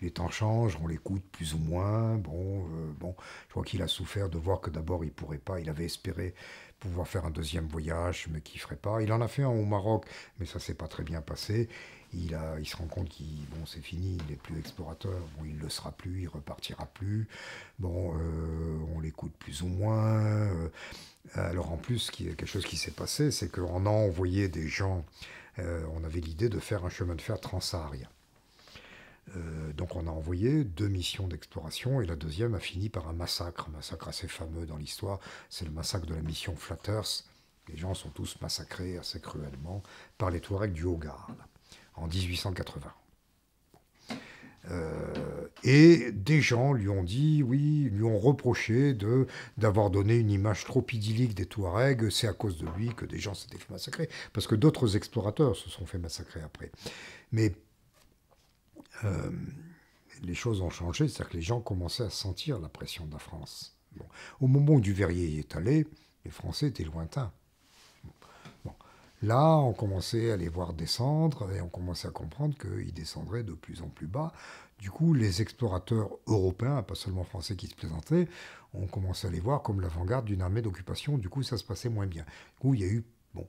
les temps changent, on l'écoute plus ou moins. Bon, euh, bon, je crois qu'il a souffert de voir que d'abord il pourrait pas. Il avait espéré pouvoir faire un deuxième voyage, mais qu'il ferait pas. Il en a fait un au Maroc, mais ça s'est pas très bien passé. Il a, il se rend compte qu'il, bon, c'est fini. Il n'est plus explorateur. Bon, il le sera plus. Il repartira plus. Bon, euh, on l'écoute plus ou moins. Euh, alors en plus, quelque chose qui s'est passé, c'est qu'on a envoyé des gens. on avait l'idée de faire un chemin de fer transsaharien. Euh, donc on a envoyé deux missions d'exploration et la deuxième a fini par un massacre, un massacre assez fameux dans l'histoire, c'est le massacre de la mission Flatters. Les gens sont tous massacrés assez cruellement par les Touaregs du Haut-Garde en 1880. Euh, et des gens lui ont dit, oui, lui ont reproché de d'avoir donné une image trop idyllique des Touaregs. C'est à cause de lui que des gens s'étaient fait massacrer, parce que d'autres explorateurs se sont fait massacrer après. Mais euh, les choses ont changé, c'est-à-dire que les gens commençaient à sentir la pression de la France. Au moment où Duverrier y est allé, les Français étaient lointains. Là, on commençait à les voir descendre et on commençait à comprendre qu'ils descendraient de plus en plus bas. Du coup, les explorateurs européens, pas seulement français qui se plaisantaient, on commençait à les voir comme l'avant-garde d'une armée d'occupation. Du coup, ça se passait moins bien. Du coup, il y a eu, bon,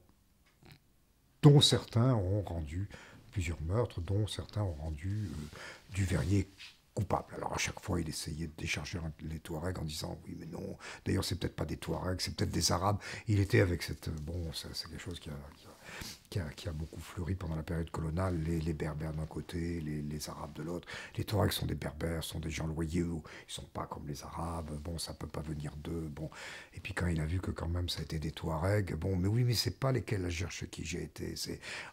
dont certains ont rendu plusieurs meurtres, dont certains ont rendu euh, du coupable. Alors à chaque fois, il essayait de décharger les Touaregs en disant oui, mais non. D'ailleurs, c'est peut-être pas des Touaregs, c'est peut-être des Arabes. Il était avec cette euh, bon, c'est quelque chose qui a, qui a, beaucoup fleuri pendant la période coloniale, les, Berbères d'un côté, les, Arabes de l'autre. Les Touaregs sont des Berbères, sont des gens loyaux, ils sont pas comme les Arabes, bon, ça peut pas venir d'eux, bon. Et puis quand il a vu que quand même ça a été des Touaregs, bon, mais oui, mais c'est pas lesquels cherche qui j'ai été.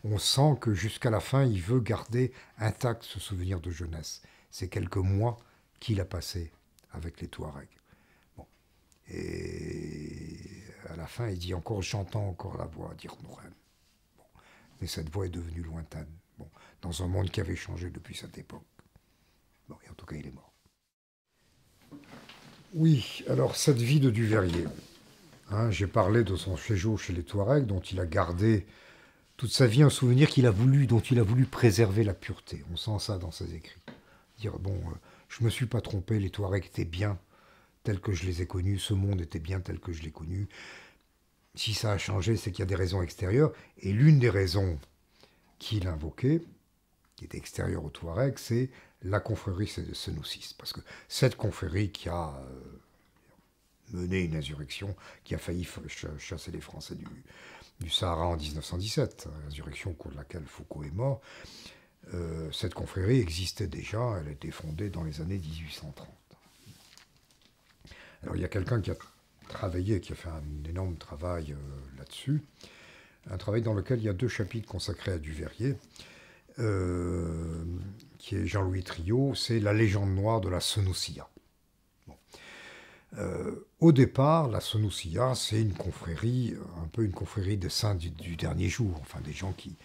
On sent que jusqu'à la fin, il veut garder intact ce souvenir de jeunesse. C'est quelques mois qu'il a passé avec les Touaregs. Bon. Et à la fin, il dit encore, j'entends encore la voix dire Nourem mais cette voix est devenue lointaine, bon, dans un monde qui avait changé depuis cette époque. Bon, en tout cas, il est mort. Oui, alors cette vie de Duverrier. Hein, J'ai parlé de son séjour chez les Touaregs, dont il a gardé toute sa vie un souvenir qu'il a voulu, dont il a voulu préserver la pureté. On sent ça dans ses écrits. Dire bon, euh, je ne me suis pas trompé, les Touaregs étaient bien tels que je les ai connus, ce monde était bien tel que je l'ai connu si ça a changé, c'est qu'il y a des raisons extérieures. Et l'une des raisons qu'il invoquait, qui était extérieure au Touareg, c'est la confrérie Senoussis, Parce que cette confrérie qui a euh, mené une insurrection, qui a failli chasser les Français du, Sahara en 1917, hein, insurrection de laquelle Foucault est mort, euh, cette confrérie existait déjà, elle a été fondée dans les années 1830. Alors il y a quelqu'un qui a travaillé, qui a fait un énorme travail euh, là-dessus. Un travail dans lequel il y a deux chapitres consacrés à Duverrier, euh, qui est Jean-Louis Trio, c'est la légende noire de la Sonosia. Euh, au départ, la Sonosia, c'est une confrérie, un peu une confrérie des saints du, dernier jour, enfin des gens qui,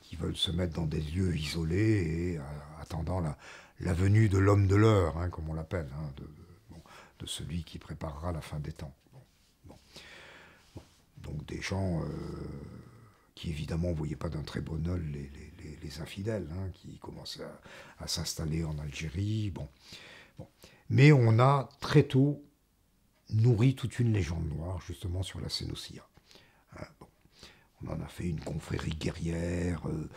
qui, veulent se mettre dans des lieux isolés et attendant la, la venue de l'homme de l'heure, hein, comme on l'appelle, hein, de celui qui préparera la fin des temps. Donc des gens euh, qui évidemment ne voyaient pas d'un très bon œil les, infidèles, hein, qui commençaient à, s'installer en Algérie. Bon. Mais on a très tôt nourri toute une légende noire justement sur la Sénocia. Hein. Hein, on en a fait une confrérie guerrière, euh,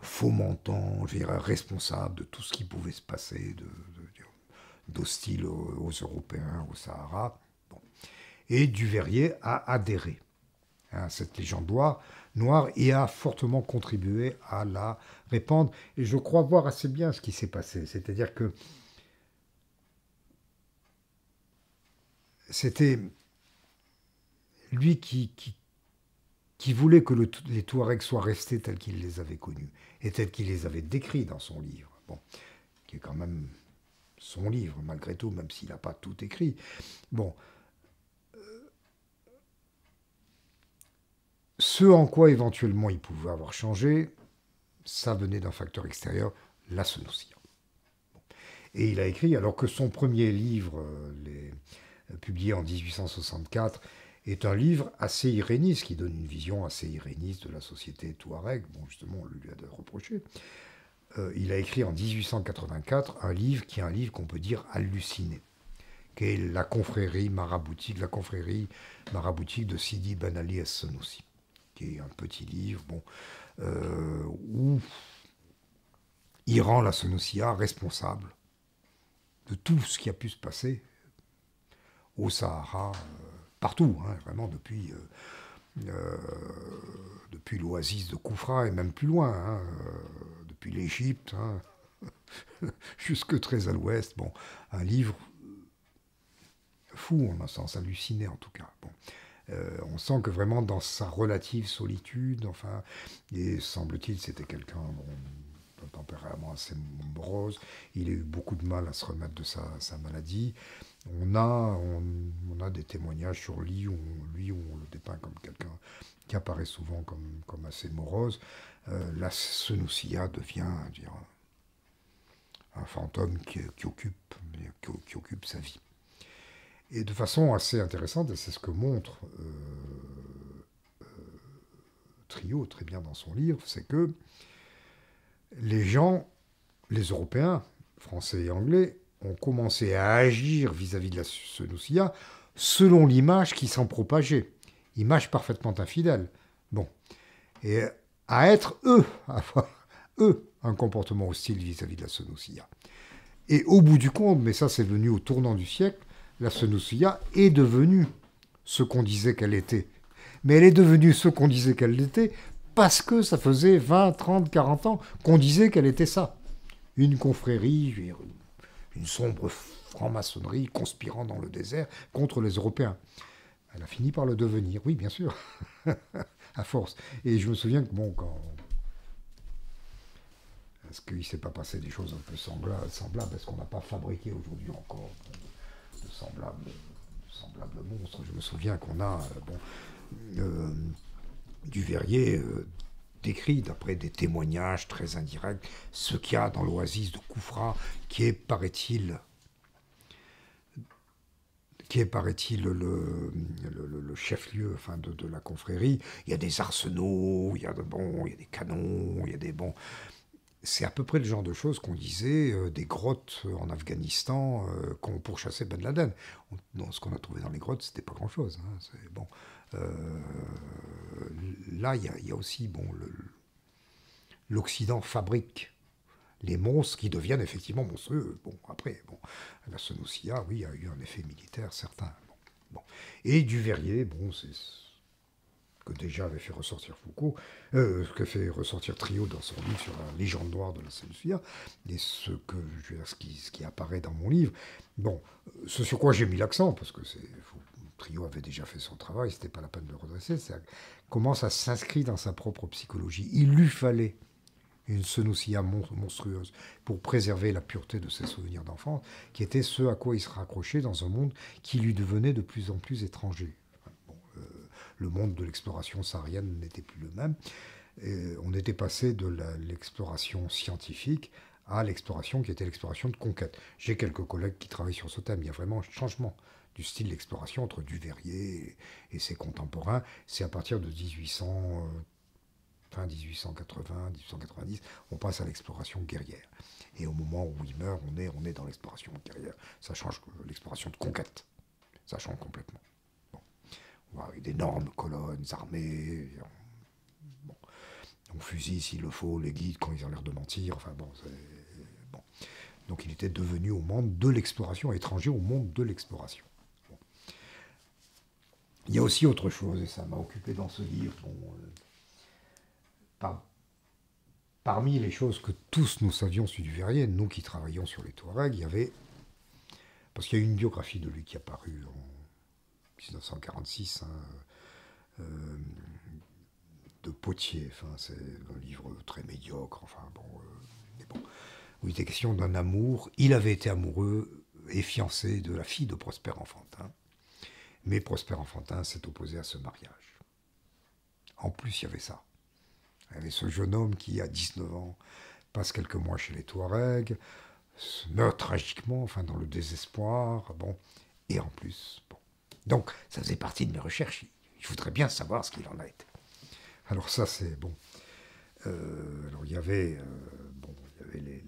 fomentant, je responsable de tout ce qui pouvait se passer d'hostile aux, Européens, au Sahara et Duverrier a adhéré à hein, cette légende noire et a fortement contribué à la répandre. Et je crois voir assez bien ce qui s'est passé. C'est-à-dire que c'était lui qui, qui, voulait que les Touaregs soient restés tels qu'il les avait connus et tels qu'il les avait décrits dans son livre. Bon, qui est quand même son livre malgré tout, même s'il n'a pas tout écrit. Bon, Ce en quoi éventuellement il pouvait avoir changé, ça venait d'un facteur extérieur, la Et il a écrit, alors que son premier livre, euh, les, euh, publié en 1864, est un livre assez iréniste, qui donne une vision assez iréniste de la société Touareg, bon justement on lui a de reprocher, euh, il a écrit en 1884 un livre qui est un livre qu'on peut dire halluciné, qui est la confrérie maraboutique, la confrérie maraboutique de Sidi Ben Ali es qui est un petit livre, bon, euh, où il rend la Sonosia responsable de tout ce qui a pu se passer au Sahara, euh, partout, hein, vraiment depuis, euh, depuis l'oasis de Koufra et même plus loin, hein, depuis l'Égypte, hein, (laughs) jusque très à l'ouest. Bon, un livre fou en un sens, halluciné en tout cas. Euh, on sent que vraiment dans sa relative solitude, enfin, et semble-t-il, c'était quelqu'un bon, tempérament assez morose. Il a eu beaucoup de mal à se remettre de sa, maladie. On a, on, a des témoignages sur lui où on, lui, le dépeint comme quelqu'un qui apparaît souvent comme, comme assez morose. Euh, la Senoussia devient, dire, un fantôme qui, occupe, qui occupe sa vie et de façon assez intéressante, et c'est ce que montre euh, euh, Trio très bien dans son livre, c'est que les gens, les Européens, français et anglais, ont commencé à agir vis-à-vis de la Senousia selon l'image qui s'en propageait, image parfaitement infidèle. Bon, et à être eux, (laughs) eux un comportement hostile vis-à-vis de la Senoussia. Et au bout du compte, mais ça c'est venu au tournant du siècle, la Senoussia est devenue ce qu'on disait qu'elle était. Mais elle est devenue ce qu'on disait qu'elle était parce que ça faisait 20, 30, 40 ans qu'on disait qu'elle était ça. Une confrérie, une sombre franc-maçonnerie conspirant dans le désert contre les Européens. Elle a fini par le devenir, oui, bien sûr, (laughs) à force. Et je me souviens que, bon, quand. Est-ce qu'il ne s'est pas passé des choses un peu semblables, semblables Est-ce qu'on n'a pas fabriqué aujourd'hui encore de semblables, monstres. Je me souviens qu'on a euh, bon, euh, du Verrier euh, décrit, d'après des témoignages très indirects, ce qu'il y a dans l'oasis de Koufra, qui est, paraît-il, qui est, paraît-il, le, chef-lieu enfin, de, la confrérie. Il y a des arsenaux, il y a, il y a des canons, il y a des bons. C'est à peu près le genre de choses qu'on disait euh, des grottes euh, en Afghanistan euh, qu'on qu'ont Ben Laden. ce qu'on a trouvé dans les grottes, c'était pas grand-chose. Hein, bon. là, il y, a aussi bon, l'Occident fabrique les monstres qui deviennent effectivement monstrueux. Bon, après, bon, la Sonosia, oui, a eu un effet militaire certain. Bon, Et Verrier bon, c'est que déjà avait fait ressortir Foucault, euh, ce que fait ressortir Trio dans son livre sur la légende noire de la Sylphia, et ce, que, ce, qui, apparaît dans mon livre. Bon, ce sur quoi j'ai mis l'accent, parce que Trio avait déjà fait son travail, c'était pas la peine de le redresser, ça, comment ça s'inscrit dans sa propre psychologie. Il lui fallait une sonosia monstrueuse pour préserver la pureté de ses souvenirs d'enfance, qui était ce à quoi il se raccrochait dans un monde qui lui devenait de plus en plus étranger le monde de l'exploration saharienne n'était plus le même. on était passé de l'exploration scientifique à l'exploration qui était l'exploration de conquête. J'ai quelques collègues qui travaillent sur ce thème. Il y a vraiment un changement du style d'exploration entre Duverrier et ses contemporains. C'est à partir de 1880, 1890, euh, on passe à l'exploration guerrière. Et au moment où il meurt, on est, on est dans l'exploration guerrière. Ça change euh, l'exploration de conquête. Ça change complètement avec d'énormes colonnes armées. On fusille s'il le faut les guides quand ils ont l'air de mentir. Enfin bon, Donc il était devenu au monde de l'exploration, étranger au monde de l'exploration. Il y a aussi autre chose, et ça m'a occupé dans ce livre. Euh, parmi les choses que tous nous savions sur du nous qui travaillons sur les Touaregs, il y avait. Parce qu'il y a une biographie de lui qui est apparue en 1946, hein, euh, de Potier. Enfin, c'est un livre très médiocre, enfin bon, euh, bon. Où il était question d'un amour. Il avait été amoureux et fiancé de la fille de Prosper Enfantin. Mais Prosper Enfantin s'est opposé à ce mariage. En plus, il y avait ça. Il y avait ce jeune homme qui, à 19 ans, passe quelques mois chez les Touaregs, se meurt tragiquement, enfin dans le désespoir, bon, et en plus, bon, donc, ça faisait partie de mes recherches. Je voudrais bien savoir ce qu'il en a été. Alors ça, c'est bon. Euh, alors il y avait, euh, bon, il avait les,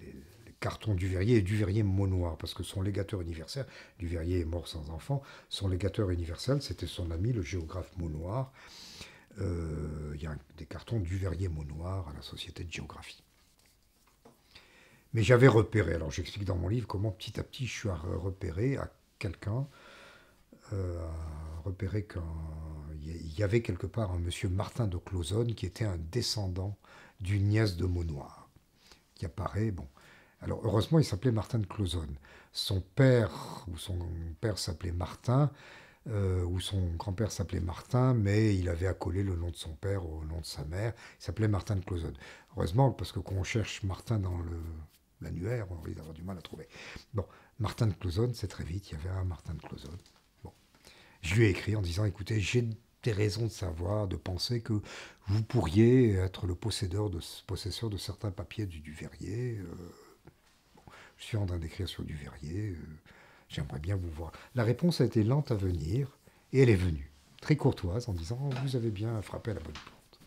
cartons du Verrier et du Verrier Monoir, parce que son légateur universel, Duverrier est mort sans enfant, son légateur universel, c'était son ami, le géographe Monoir. Euh, il y a des cartons du Verrier Monoir à la Société de Géographie. Mais j'avais repéré, alors j'explique dans mon livre comment petit à petit je suis repéré à quelqu'un euh, à repérer repéré qu'il y avait quelque part un monsieur Martin de Clauzonne qui était un descendant du nièce de Monnoir qui apparaît. Bon. Alors heureusement, il s'appelait Martin de Clauzonne. Son père ou son père s'appelait Martin. Euh, ou son grand-père s'appelait Martin, mais il avait accolé le nom de son père au nom de sa mère. Il s'appelait Martin de Clauzonne. Heureusement, parce que quand on cherche Martin dans l'annuaire, on risque d'avoir du mal à trouver. Bon, Martin de Clauzonne, c'est très vite, il y avait un Martin de Clauzonne. Je lui ai écrit en disant, écoutez, j'ai des raisons de savoir, de penser que vous pourriez être le possédeur de, possesseur de certains papiers du verrier. Euh, je suis en train d'écrire sur du verrier, euh, J'aimerais bien vous voir. La réponse a été lente à venir et elle est venue, très courtoise, en disant oh, Vous avez bien frappé à la bonne porte.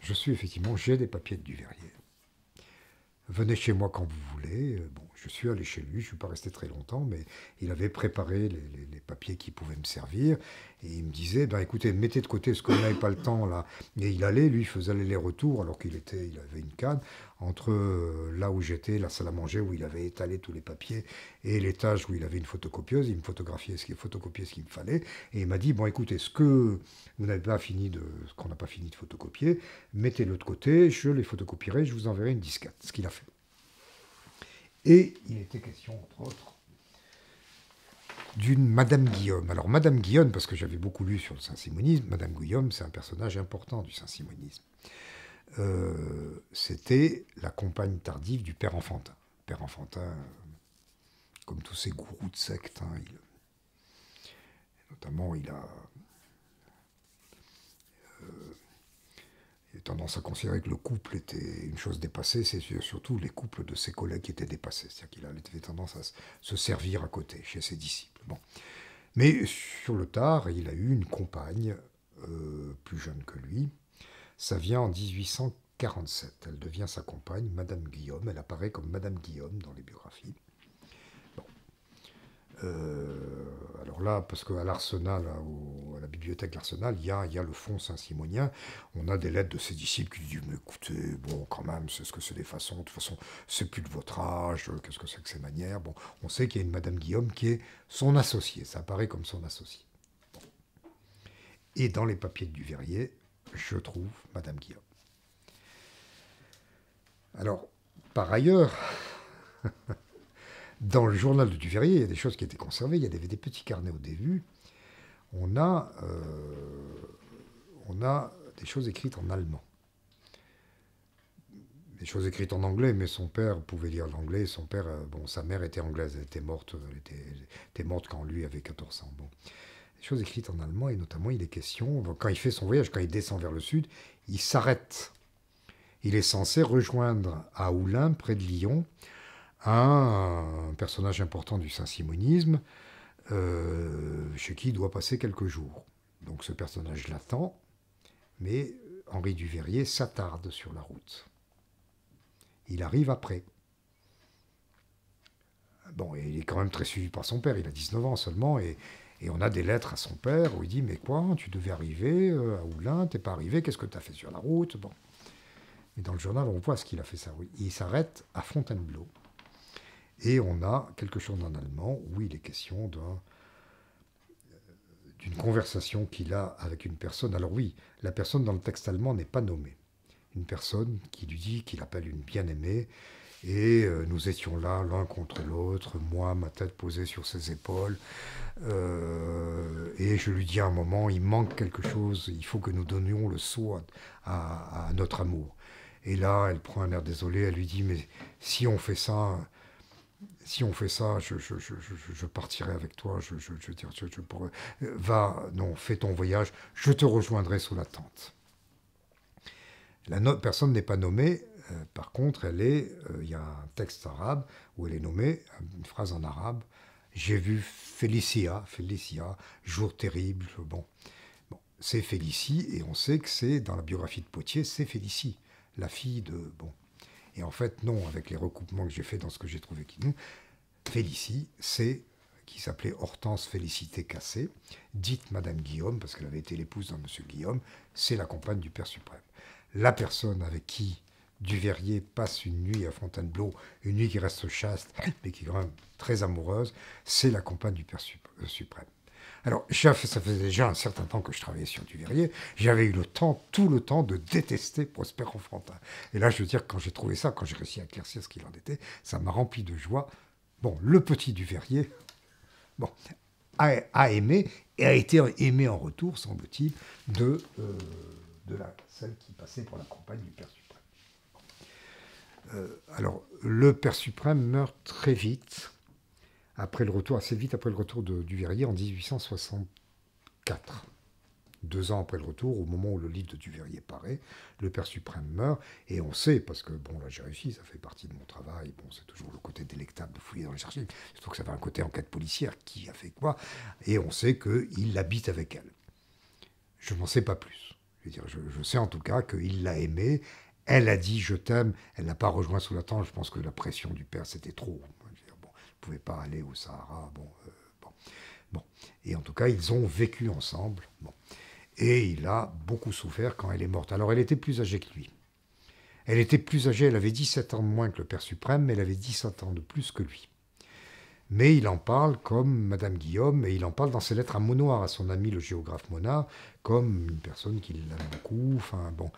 Je suis effectivement, j'ai des papiers de verrier. Venez chez moi quand vous voulez. Euh, je suis allé chez lui, je ne suis pas resté très longtemps, mais il avait préparé les, papiers qui pouvaient me servir. Et il me disait, ben, écoutez, mettez de côté ce qu'on n'avait pas le temps là. Et il allait, lui, faisait les retours alors qu'il était, il avait une canne, entre euh, là où j'étais, la salle à manger où il avait étalé tous les papiers, et l'étage où il avait une photocopieuse, il me photographiait ce qu'il photocopiait ce qu'il me fallait. Et il m'a dit, bon écoutez, ce que vous n'avez pas fini de. ce qu'on n'a pas fini de photocopier, mettez-le de côté, je les photocopierai, je vous enverrai une disquette. Ce qu'il a fait. Et il était question, entre autres, d'une Madame Guillaume. Alors Madame Guillaume, parce que j'avais beaucoup lu sur le saint-simonisme, Madame Guillaume, c'est un personnage important du saint-simonisme. Euh, c'était la compagne tardive du père enfantin. Père enfantin, euh, comme tous ces gourous de secte, hein, il, notamment il a euh, tendance à considérer que le couple était une chose dépassée, c'est surtout les couples de ses collègues qui étaient dépassés. C'est-à-dire qu'il avait tendance à se servir à côté, chez ses disciples. Bon. Mais sur le tard, il a eu une compagne euh, plus jeune que lui. Ça vient en 1847. Elle devient sa compagne, Madame Guillaume. Elle apparaît comme Madame Guillaume dans les biographies. Euh, alors là, parce qu'à l'Arsenal, à la bibliothèque de l'Arsenal, il y a, le fond Saint-Simonien. On a des lettres de ses disciples qui disent écoutez, bon, quand même, c'est ce que c'est des façons. De toute façon, c'est plus de votre âge. Euh, qu'est-ce que c'est que ces manières Bon, on sait qu'il y a une Madame Guillaume qui est son associée. Ça apparaît comme son associée. Et dans les papiers du verrier, je trouve Madame Guillaume. Alors, par ailleurs. (laughs) Dans le journal de Duverrier, il y a des choses qui étaient conservées. Il y avait des petits carnets au début. On a, euh, on a des choses écrites en allemand. Des choses écrites en anglais, mais son père pouvait lire l'anglais. Son père, euh, bon, sa mère était anglaise, elle était morte, elle était, morte quand lui avait 14 ans. Bon. Des choses écrites en allemand, et notamment, il est question, quand il fait son voyage, quand il descend vers le sud, il s'arrête. Il est censé rejoindre à Oulin, près de Lyon, un personnage important du saint-simonisme euh, chez qui il doit passer quelques jours. Donc ce personnage l'attend, mais Henri Duverrier s'attarde sur la route. Il arrive après. Bon, et il est quand même très suivi par son père, il a 19 ans seulement, et, on a des lettres à son père où il dit Mais quoi, tu devais arriver euh, à Oulin, t'es pas arrivé, qu'est-ce que tu as fait sur la route Bon. Et dans le journal, on voit ce qu'il a fait sa route. Il s'arrête à Fontainebleau. Et on a quelque chose en allemand oui, il est question d'une conversation qu'il a avec une personne. Alors oui, la personne dans le texte allemand n'est pas nommée. Une personne qui lui dit qu'il appelle une bien-aimée. Et euh, nous étions là, l'un contre l'autre, moi, ma tête posée sur ses épaules. Euh, et je lui dis à un moment, il manque quelque chose, il faut que nous donnions le saut à, à notre amour. Et là, elle prend un air désolé, elle lui dit, mais si on fait ça, si on fait ça, je, partirai avec toi, je, pourrais... Euh, va, non, fais ton voyage, je te rejoindrai sous la tente. La personne n'est pas nommée, euh, par contre, elle est, euh, il y a un texte arabe où elle est nommée, une phrase en arabe, j'ai vu Félicia, Félicia, jour terrible, bon. c'est Félicie, et on sait que c'est, dans la biographie de Potier, c'est Félicie, la fille de, bon, et en fait, non, avec les recoupements que j'ai fait dans ce que j'ai trouvé qui nous, Félicie, c'est qui s'appelait Hortense Félicité Cassé, dite Madame Guillaume, parce qu'elle avait été l'épouse de monsieur Guillaume, c'est la compagne du Père suprême. La personne avec qui Duverrier passe une nuit à Fontainebleau, une nuit qui reste chaste, (laughs) mais qui est quand même très amoureuse, c'est la compagne du Père euh, suprême. Alors, ça faisait déjà un certain temps que je travaillais sur Duverrier. J'avais eu le temps, tout le temps, de détester Prosper Confrontin. Et là, je veux dire, quand j'ai trouvé ça, quand j'ai réussi à éclaircir ce qu'il en était, ça m'a rempli de joie. Bon, le petit Duverrier bon, a, aimé et a été aimé en retour, semble-t-il, de, euh, de la, celle qui passait pour la campagne du Père suprême. Euh, alors, le Père suprême meurt très vite après le retour, assez vite après le retour de, Duverrier, en 1864. Deux ans après le retour, au moment où le livre de Duverrier paraît, le Père suprême meurt, et on sait, parce que bon, là j'ai réussi, ça fait partie de mon travail, bon, c'est toujours le côté délectable de fouiller dans les archives, surtout que ça avait un côté enquête policière, qui a fait quoi, et on sait qu'il habite avec elle. Je n'en sais pas plus. Je, veux dire, je, sais en tout cas qu'il l'a aimée, elle a dit je t'aime, elle n'a pas rejoint sous la tente, je pense que la pression du père c'était trop, pouvaient pas aller au Sahara. Bon, euh, bon, bon, Et en tout cas, ils ont vécu ensemble. Bon. Et il a beaucoup souffert quand elle est morte. Alors, elle était plus âgée que lui. Elle était plus âgée, elle avait 17 ans de moins que le Père suprême, mais elle avait 17 ans de plus que lui. Mais il en parle comme Madame Guillaume, et il en parle dans ses lettres à Monoir, à son ami le géographe Monard, comme une personne qui l'aime beaucoup. Enfin, bon.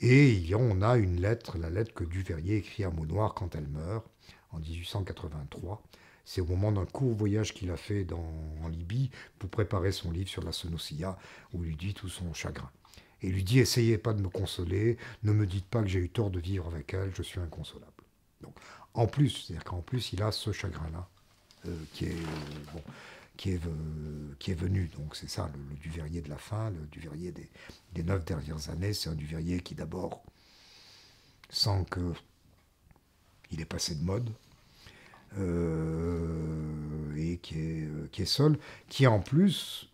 Et on a une lettre, la lettre que Duverrier écrit à Monoir quand elle meurt, en 1883, c'est au moment d'un court voyage qu'il a fait en Libye pour préparer son livre sur la Sonosilla, où il lui dit tout son chagrin. Et lui dit Essayez pas de me consoler, ne me dites pas que j'ai eu tort de vivre avec elle, je suis inconsolable. Donc, en plus, c'est-à-dire qu'en plus, il a ce chagrin-là euh, qui est. bon, qui euh, qui est venu. Donc c'est ça, le, duverrier de la fin, le duverrier des, des neuf dernières années. C'est un duverrier qui d'abord sent que il est passé de mode, euh, et qui est, euh, qui seul, qui en plus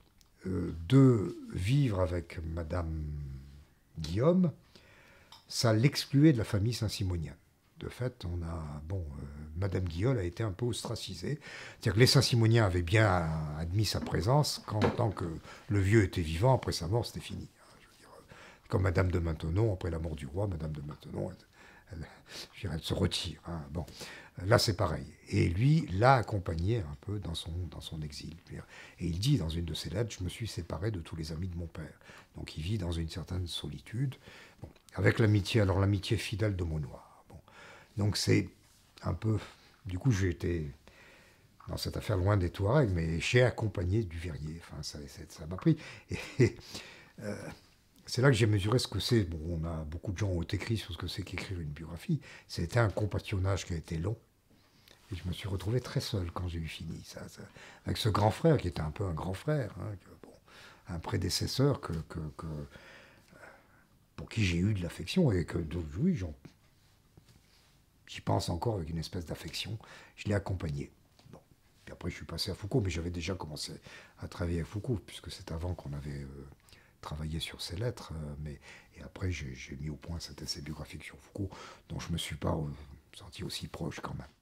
euh, de vivre avec Madame Guillaume, ça l'excluait de la famille Saint-Simonienne. De fait, on a bon, Madame Guillaume a été un peu ostracisée. C'est-à-dire que les Saint-Simoniens avaient bien admis sa présence quand, tant que le vieux était vivant, après sa mort, c'était fini. Hein. comme Madame de Maintenon, après la mort du roi, Madame de Maintenon, se retire. Hein. Bon, là c'est pareil. Et lui l'a accompagné un peu dans son, dans son exil. Et il dit dans une de ses lettres, je me suis séparé de tous les amis de mon père. Donc il vit dans une certaine solitude, avec l'amitié, alors l'amitié fidèle de mon Bon. Donc c'est un peu, du coup j'ai été dans cette affaire loin des Touaregs, mais j'ai accompagné du Verrier. Enfin, ça m'a pris. Et, euh, c'est là que j'ai mesuré ce que c'est. Bon, on a beaucoup de gens ont écrit sur ce que c'est qu'écrire une biographie. C'était un compassionnage qui a été long. Et je me suis retrouvé très seul quand j'ai eu fini ça, Avec ce grand frère qui était un peu un grand frère, hein, un prédécesseur que, pour qui j'ai eu de l'affection et que oui, j'y pense encore avec une espèce d'affection. Je l'ai accompagné. Bon. Puis après, je suis passé à Foucault, mais j'avais déjà commencé à travailler à Foucault, puisque c'est avant qu'on avait. Euh, travailler sur ses lettres, euh, mais et après j'ai mis au point cet essai biographique sur Foucault, dont je me suis pas euh, senti aussi proche quand même.